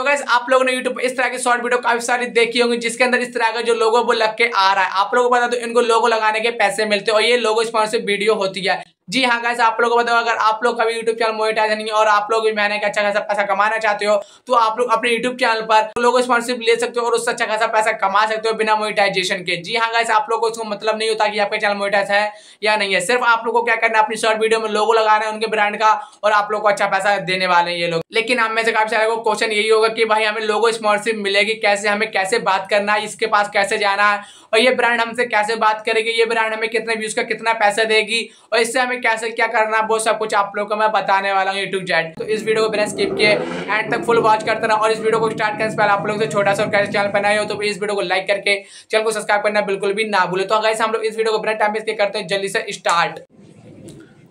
तो गैस आप लोगों ने YouTube पर इस तरह की शॉर्ट वीडियो काफी सारी देखी होंगी जिसके अंदर इस तरह का जो लोगो वो लग के आ रहा है आप लोगों को पता तो इनको लोगो लगाने के पैसे मिलते हैं और ये लोगो स्पॉन्सर वीडियो होती है जी हाँ गाइस आप लोगों को बताओ अगर आप लोग कभी यूट्यूब चैनल मोनिटाइज नहीं और आप लोग भी मैंने अच्छा खासा पैसा कमाना चाहते हो तो आप लोग अपने यूट्यूब चैनल पर लोगों स्पॉन्सरशिप ले सकते हो और उससे अच्छा खासा पैसा कमा सकते हो बिना मोनिटाइजेशन के जी हाँ गाइस आप लोगों को इसको मतलब नहीं होता कि आपके चैनल मोनिटाइज है या नहीं है सिर्फ आप लोग को क्या करना है अपनी शॉर्ट वीडियो में लोगो लगाना है उनके ब्रांड का और आप लोग को अच्छा पैसा देने वाले हैं ये लोग लेकिन हम में से काफी सारे को क्वेश्चन यही होगा कि भाई हमें लोगो स्पॉन्सरशिप मिलेगी कैसे हमें कैसे बात करना है इसके पास कैसे जाना है और ये ब्रांड हमसे कैसे बात करेगी ये ब्रांड हमें कितने व्यूज का कितना पैसा देगी और इससे हमें में कैसे क्या करना वो सब कुछ आप लोग को मैं बताने वाला हूँ यूट्यूब चैट तो इस वीडियो को बिना स्किप किए एंड तक फुल वॉच करते रहा और इस वीडियो को स्टार्ट करने से पहले आप लोग से छोटा सा कैसे चैनल बनाए हो तो इस वीडियो को लाइक करके चैनल को सब्सक्राइब करना बिल्कुल भी ना भूले तो अगर हम लोग इस वीडियो को बिना टाइम करते हैं जल्दी से स्टार्ट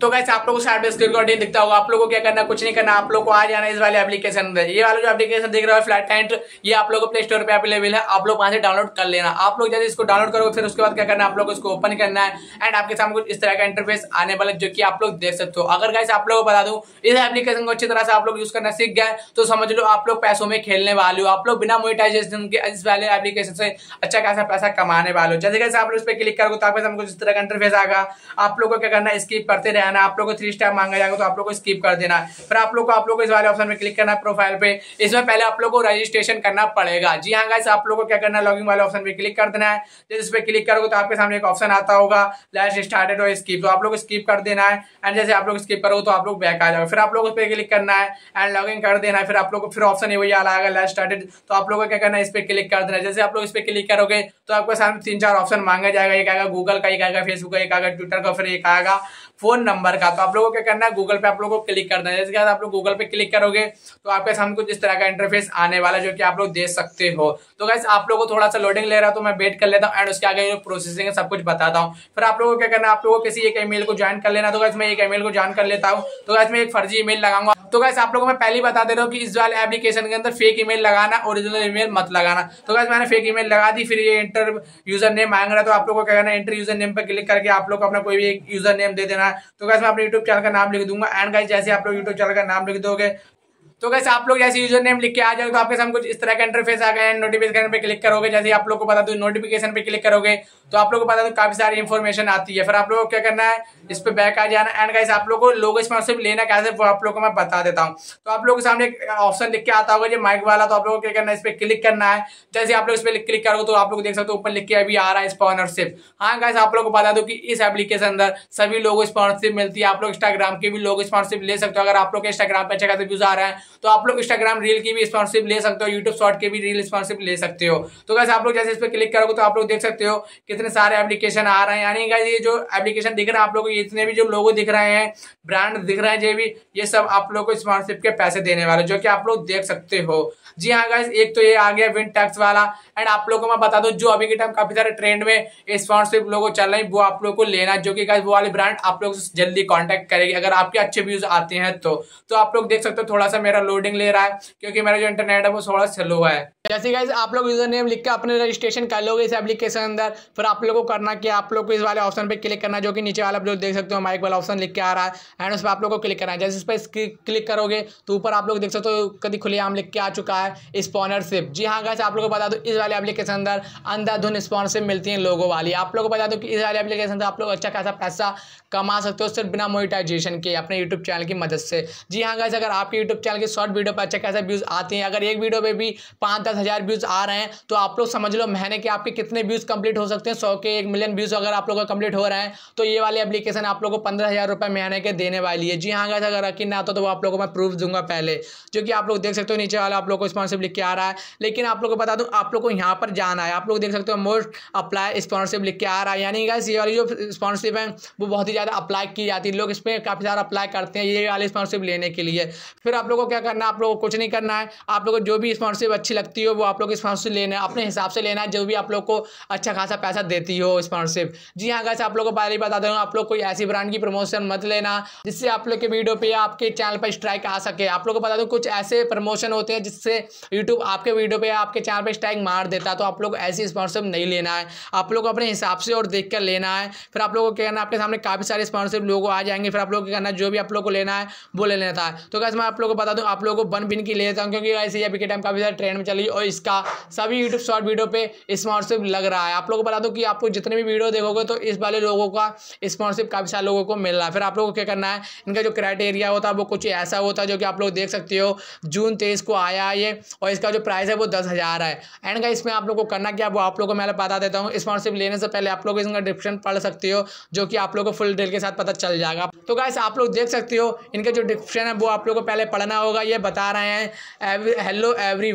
तो कैसे आप लोगों को स्क्रीन दिखता होगा आप लोगों को क्या करना कुछ नहीं करना आप लोग को आ जाना इस वाले एप्लीकेशन अंदर ये वाला जो एप्लीकेशन देख रहा है फ्लैट टेंट ये आप लोगों को प्ले स्टोर पर अवेलेबल है आप लोग वहां से डाउनलोड कर लेना आप लोग जैसे इसको डाउनलोड करोगे फिर उसके बाद क्या करना आप लोग इसको ओपन करना है एंड आपके सामने कुछ इस तरह का इंटरफेस आने वाले जो कि आप लोग देख सकते हो अगर कैसे आप लोग को बता दूँ इस एप्लीकेशन को अच्छी तरह से आप लोग यूज करना सीख गए तो समझ लो आप लोग पैसों में खेलने वाले हो आप लोग बिना मोनिटाइजेशन के इस वाले एप्लीकेशन से अच्छा खासा पैसा कमाने वाले हो जैसे कैसे आप लोग इस पर क्लिक करोगे तो आपके सामने कुछ इस तरह का इंटरफेस आएगा आप लोग को क्या करना है इसकी पढ़ते रहना जाना आप लोग को थ्री स्टार मांगा जाएगा तो आप लोग को स्किप कर देना फिर आप लोग को आप लोग को इस वाले ऑप्शन में क्लिक करना है प्रोफाइल पे इसमें पहले आप लोग को रजिस्ट्रेशन करना पड़ेगा जी हाँ गाइस आप लोग को क्या करना लॉगिंग वाले ऑप्शन पे क्लिक कर देना है जैसे इस पर क्लिक करोगे तो आपके सामने एक ऑप्शन आता होगा लास्ट स्टार्टेड और स्किप तो आप लोग स्किप कर देना है एंड जैसे आप लोग स्किप करोगे तो आप लोग बैक आ जाओ फिर आप लोग उस पर क्लिक करना है एंड लॉग कर देना है फिर आप लोग को फिर ऑप्शन वही आ आएगा लास्ट स्टार्टेड तो आप लोग को क्या करना है इस पर क्लिक कर देना है जैसे आप लोग इस पर क्लिक करोगे तो आपके सामने तीन चार ऑप्शन मांगा जाएगा एक आएगा गूगल का एक आएगा फेसबुक का एक आएगा ट्विटर का फिर एक आएगा फोन नंबर का तो आप लोगों को क्या करना है गूगल पे आप लोगों को क्लिक करना है जैसे क्या आप लोग गूगल पे क्लिक करोगे तो आपके सामने कुछ इस तरह का इंटरफेस आने वाला जो कि आप लोग दे सकते हो तो गैस आप लोगों को थोड़ा सा लोडिंग ले रहा तो मैं वेट कर लेता हूँ एंड उसके आगे जो प्रोसेसिंग है सब कुछ बताता हूँ फिर आप लोगों को क्या करना है आप लोगों को किसी एक ईमेल को ज्वाइन कर लेना तो गैस मैं एक ईमेल को ज्वाइन कर लेता हूँ तो गैस मैं एक फर्जी ईमेल लगाऊंगा तो गैस आप लोगों को मैं पहले बता दे रहा हूँ कि इस वाले एप्लीकेशन के अंदर फेक ईमेल लगाना ओरिजिनल ईमेल मत लगाना तो गैस मैंने फेक ईमेल लगा दी फिर ये इंटर यूजर नेम मांग रहा तो आप लोगों को क्या करना है इंटर यूजर नेम पर क्लिक करके आप लोग अपना कोई भी एक यूजर नेम दे देना है तो कैसे मैं अपने यूट्यूब चैनल का नाम लिख दूंगा एंड गाइस जैसे आप लोग यूट्यूब चैनल का नाम लिख दोगे तो कैसे आप लोग जैसे यूजर नेम लिख के आ जाओगे तो आपके सामने कुछ इस तरह का इंटरफेस आ गया नोटिफिकेशन पे क्लिक करोगे जैसे आप लोग को बता दूं नोटिफिकेशन पे क्लिक करोगे तो आप लोगों को पता तो काफी सारी इन्फॉर्मेशन आती है फिर आप लोगों को क्या करना है इस पर बैक आ जाना एंड गाइस आप लोगों को लोगो स्पॉन्सरशिप लेना कैसे वो आप लोगों को मैं बता देता हूँ तो आप लोगों के सामने एक ऑप्शन लिख के आता होगा जो माइक वाला तो आप लोगों को क्या करना है इस पर क्लिक करना है जैसे आप लोग इस पर क्लिक करोगे तो आप लोग देख सकते हो ऊपर लिख के अभी आ रहा है स्पॉनरशिप हाँ गाइस आप लोग को बता दो तो कि इस एप्लीकेशन अंदर सभी लोगों स्पॉन्सरशिप मिलती है आप लोग इंस्टाग्राम की भी लोग स्पॉन्सरशिप ले सकते हो अगर आप लोग इंस्टाग्राम पर अच्छा खाते व्यूज आ रहे हैं तो आप लोग इंस्टाग्राम रील की भी स्पॉन्सरशिप ले सकते हो यूट्यूब शॉर्ट की भी रील स्पॉन्सरशिप ले सकते हो तो कैसे आप लोग जैसे इस पर क्लिक करोगे तो आप लोग देख सकते हो कि इतने सारे एप्लीकेशन आ रहे हैं यानी का ये जो एप्लीकेशन दिख रहे हैं आप लोगों को इतने भी जो लोगो दिख रहे हैं ब्रांड दिख रहे हैं जो भी ये सब आप लोगों को स्पॉन्सरशिप के पैसे देने वाले जो कि आप लोग देख सकते हो जी हाँ गाइज एक तो ये आ गया विन टैक्स वाला एंड आप लोगों को मैं बता दूँ जो अभी के टाइम काफी सारे ट्रेंड में स्पॉन्सरशिप लोगों चल रहे हैं वो आप लोग को लेना जो कि गाइज वो वाले ब्रांड आप लोग जल्दी कॉन्टैक्ट करेगी अगर आपके अच्छे व्यूज आते हैं तो तो आप लोग देख सकते हो थोड़ा सा मेरा लोडिंग ले रहा है क्योंकि मेरा जो इंटरनेट है वो थोड़ा स्लो है जैसे गाइज आप लोग यूजर नेम लिख के अपने रजिस्ट्रेशन कर लोगे इस एप्लीकेशन अंदर फिर आप लोगों को करना कि आप लोग को इस वाले ऑप्शन पे क्लिक करना जो कि नीचे वाला आप लोग देख सकते हो माइक वाला ऑप्शन लिख के आ रहा है एंड उस पर आप लोग को क्लिक करना है जैसे इस पर क्लिक करोगे तो ऊपर आप लोग देख सकते हो कभी खुले आम लिख के आ चुका है स्पॉनरशिप जी हाँ गैस आप लोग को बता दो इस वाले एप्लीकेशन अंदर अंधाधुन स्पॉनरशिप मिलती है लोगों वाली आप लोग को बता दो कि इस वाले एप्लीकेशन अंदर आप लोग अच्छा खासा पैसा कमा सकते हो सिर्फ बिना मोनिटाइजेशन के अपने यूट्यूब चैनल की मदद से जी हाँ गैस अगर आपके यूट्यूब चैनल के शॉर्ट वीडियो पर अच्छा खासा व्यूज़ आते हैं अगर एक वीडियो पर भी पाँच दस व्यूज़ आ रहे हैं तो आप लोग समझ लो महीने के आपके कितने व्यूज़ कंप्लीट हो सकते हैं सौ के एक मिलियन व्यूज़ अगर आप लोगों का कंप्लीट हो रहा है तो ये वाली एप्लीकेशन आप लोगों को पंद्रह हज़ार रुपये महीने के देने वाली है जी हाँ गैस अगर यकीन ना आता तो वो आप लोगों को मैं प्रूफ दूंगा पहले जो कि आप लोग देख सकते हो नीचे वाला आप लोग को स्पॉन्सरशिप लिख के आ रहा है लेकिन आप लोग को बता दूँ आप लोग को यहाँ पर जाना है आप लोग देख सकते हो मोस्ट अप्लाई स्पॉन्सरशिप लिख के आ रहा है यानी गैस ये वाली जो स्पॉन्सरशिप है वो बहुत ही ज़्यादा अप्लाई की जाती है लोग इस पर काफ़ी सारा अप्लाई करते हैं ये वाली स्पॉन्सरशिप लेने के लिए फिर आप लोग को क्या करना है आप लोग को कुछ नहीं करना है आप लोग को जो भी स्पॉन्सरशिप अच्छी लगती हो वो आप लोग स्पॉन्सरशिप लेना है अपने हिसाब से लेना है जो भी आप लोग को अच्छा खासा पैसा देती हो स्पॉन्सरशिप जी हाँ गैस आप लोगों को पहले ही बता दें आप लोग कोई ऐसी ब्रांड की प्रमोशन मत लेना जिससे आप लोग के वीडियो पे या आपके चैनल पर स्ट्राइक आ सके आप लोग को बता दूँ कुछ ऐसे प्रमोशन होते हैं जिससे यूट्यूब आपके वीडियो पे या आपके चैनल पर स्ट्राइक मार देता तो आप लोग ऐसी स्पॉन्सरशिप नहीं लेना है आप लोग अपने हिसाब से और देख कर लेना है फिर आप लोगों को कहना आपके सामने काफ़ी सारे स्पॉन्सरशिप लोग आ जाएंगे फिर आप लोग क्या कहना जो भी आप लोग को लेना है वो ले लेना था तो गैस मैं आप लोग को बता दूँ आप लोगों को बन बिन की ले लेता हूँ क्योंकि ऐसे अभी के टाइम काफ़ी सारे ट्रेंड में चली और इसका सभी यूट्यूब शॉर्ट वीडियो पर स्पॉन्सरशिप लग रहा है आप लोग को बता दूँ क्योंकि आपको जितने भी वीडियो देखोगे तो इस वाले लोगों का स्पॉन्सरशिप काफ़ी सारे लोगों को मिल रहा है फिर आप लोगों को क्या करना है इनका जो क्राइटेरिया होता है वो कुछ ऐसा होता है जो कि आप लोग देख सकते हो जून तेईस को आया ये और इसका जो प्राइस है वो दस हज़ार है एंड का इसमें आप लोग को करना क्या वो आप लोग को मैं बता देता हूँ स्पॉन्सरशिप लेने से पहले आप लोग इसका डिस्क्रिप्शन पढ़ सकते हो जो कि आप लोग को फुल डिटेल के साथ पता चल जाएगा तो गाइस आप लोग देख सकते हो इनका जो डिस्क्रिप्शन है वो आप लोग को पहले पढ़ना होगा ये बता रहे हैं hello every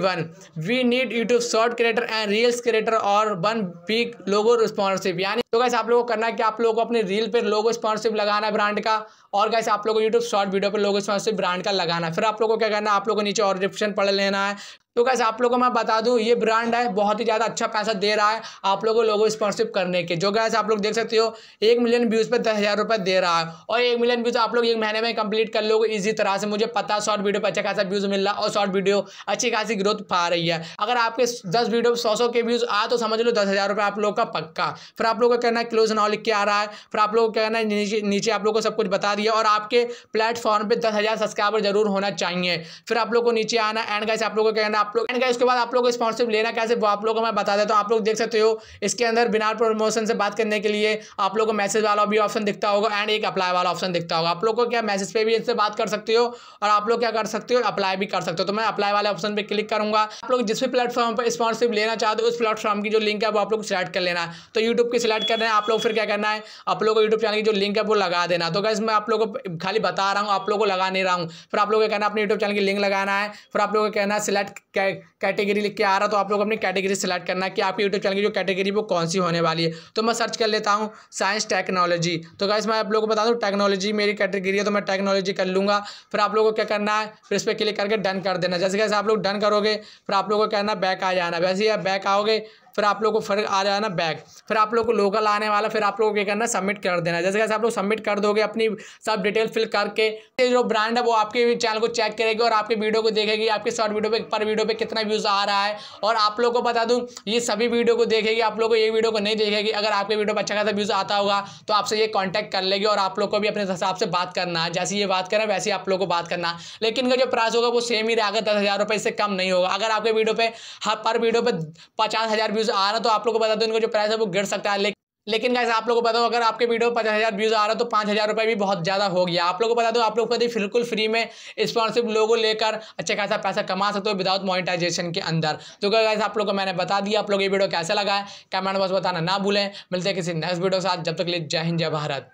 we need YouTube short creator and reels creator और वन बिग लोग लोगो स्पॉन्सरशिप यानी तो कैसे आप लोगों को करना है कि आप लोगों को अपने रील पर लोगो स्पॉन्सरशिप लगाना है ब्रांड का और कैसे आप लोगों को यूट्यूब शॉर्ट वीडियो पर लोगो स्पॉन्सरशिप ब्रांड का लगाना है फिर आप लोगों को क्या करना है आप लोगों को नीचे और डिस्क्रिप्शन पढ़ लेना है तो कैसे आप लोगों को मैं बता दूं ये ब्रांड है बहुत ही ज़्यादा अच्छा पैसा दे रहा है आप लोगों को लोगों स्पॉन्सरशिप करने के जो कैसे आप लोग देख सकते हो एक मिलियन व्यूज़ पर दस हज़ार रुपये दे रहा है और एक मिलियन व्यूज़ आप लोग एक महीने में कंप्लीट कर लोगे इसी तरह से मुझे पता शॉर्ट वीडियो पर अच्छा खासा व्यूज़ मिल रहा और शॉर्ट वीडियो अच्छी खासी ग्रोथ पा रही है अगर आपके दस वीडियो सौ सौ के व्यूज़ आए तो समझ लो दस हज़ार रुपये आप लोग का पक्का फिर आप लोग का कहना क्लोज नॉलेज लिख के आ रहा है फिर आप लोग का कहना नीचे नीचे आप लोग को सब कुछ बता दिया और आपके प्लेटफॉर्म पर दस हज़ार सब्सक्राइबर जरूर होना चाहिए फिर आप लोग को नीचे आना एंड कैसे आप लोग का कहना आप लोग एंड गाइस उसके बाद आप लोग स्पॉन्सरशिप लेना कैसे वो आप लोगों को मैं बता देता तो हूँ आप लोग देख सकते हो इसके अंदर बिना प्रमोशन से बात करने के लिए आप लोगों को मैसेज वाला भी ऑप्शन दिखता होगा एंड एक अप्लाई वाला ऑप्शन दिखता होगा आप लोग को क्या मैसेज पे भी इनसे बात कर सकते हो और आप लोग क्या कर सकते हो अप्लाई भी कर सकते हो तो मैं अप्लाई वाले ऑप्शन पर क्लिक करूंगा आप लोग जिस भी प्लेटफॉर्म पर स्पॉन्सरशिप लेना चाहते हो उस प्लेटफॉर्म की जो लिंक है वो आप लोग सिलेक्ट कर लेना है तो यूट्यूब की सिलेक्ट करना है आप लोग फिर क्या करना है आप लोग को यूट्यूब चैनल की जो लिंक है वो लगा देना तो कैसे मैं आप लोगों को खाली बता रहा हूँ आप लोगों को लगा नहीं रहा हूँ फिर आप लोगों को कहना अपने यूट्यूब चैनल की लिंक लगाना है फिर आप लोगों को कहना सिलेक्ट कैटेगरी लिख के आ रहा तो आप लोग अपनी कैटेगरी सेलेक्ट करना है कि आपके यूट्यूब चैनल की जो कैटेगरी वो कौन सी होने वाली है तो मैं सर्च कर लेता हूँ साइंस टेक्नोलॉजी तो गाइस मैं आप लोगों को बता दूँ टेक्नोलॉजी मेरी कैटेगरी है तो मैं टेक्नोलॉजी कर लूँगा फिर आप लोगों को क्या करना है फिर इस पर क्लिक करके डन कर देना जैसे कैसे आप लोग डन करोगे फिर आप लोगों को कहना बैक आ जाना वैसे ही आप बैक आओगे फिर आप लोग को फिर आ जाना बैक फिर आप लोग को लोकल आने वाला फिर आप लोग को क्या करना सबमिट कर देना जैसे कैसे आप लोग सबमिट कर दोगे अपनी सब डिटेल फिल करके जो ब्रांड है वो आपके चैनल को चेक करेगी और आपके वीडियो को देखेगी आपके शॉर्ट वीडियो पे पर वीडियो पे कितना व्यूज़ आ रहा है और आप लोग को बता दूँ ये सभी वीडियो को देखेगी आप लोग को ये वीडियो को नहीं देखेगी अगर आपके वीडियो पर अच्छा खासा व्यूज़ आता होगा तो आपसे ये कॉन्टैक्ट कर लेगी और आप लोग को भी अपने हिसाब से बात करना है जैसे ये बात करें वैसे आप लोग को बात करना लेकिन इनका जो प्राइस होगा वो सेम ही रहेगा दस हज़ार रुपये इससे कम नहीं होगा अगर आपके वीडियो पर हर पर वीडियो पर पचास हज़ार व्यूज़ व्यूज आ रहा तो आप लोग को बता दो इनका जो प्राइस है वो गिर सकता है लेकिन कैसे गाइस आप लोगों को पता हो अगर आपके वीडियो में पचास हज़ार व्यूज़ आ रहा तो पाँच हज़ार रुपये भी बहुत ज़्यादा हो गया आप लोगों को बता दो आप लोग पता बिल्कुल फ्री में स्पॉन्सरशिप लोगों लेकर अच्छा खासा पैसा कमा सकते हो विदाउट मोनिटाइजेशन के अंदर तो क्या गाइस आप लोगों को मैंने बता दिया आप लोग ये वीडियो कैसे लगा है कमेंट बॉक्स बताना ना भूलें मिलते किसी नेक्स्ट वीडियो के साथ जब तक लिए जय हिंद जय भारत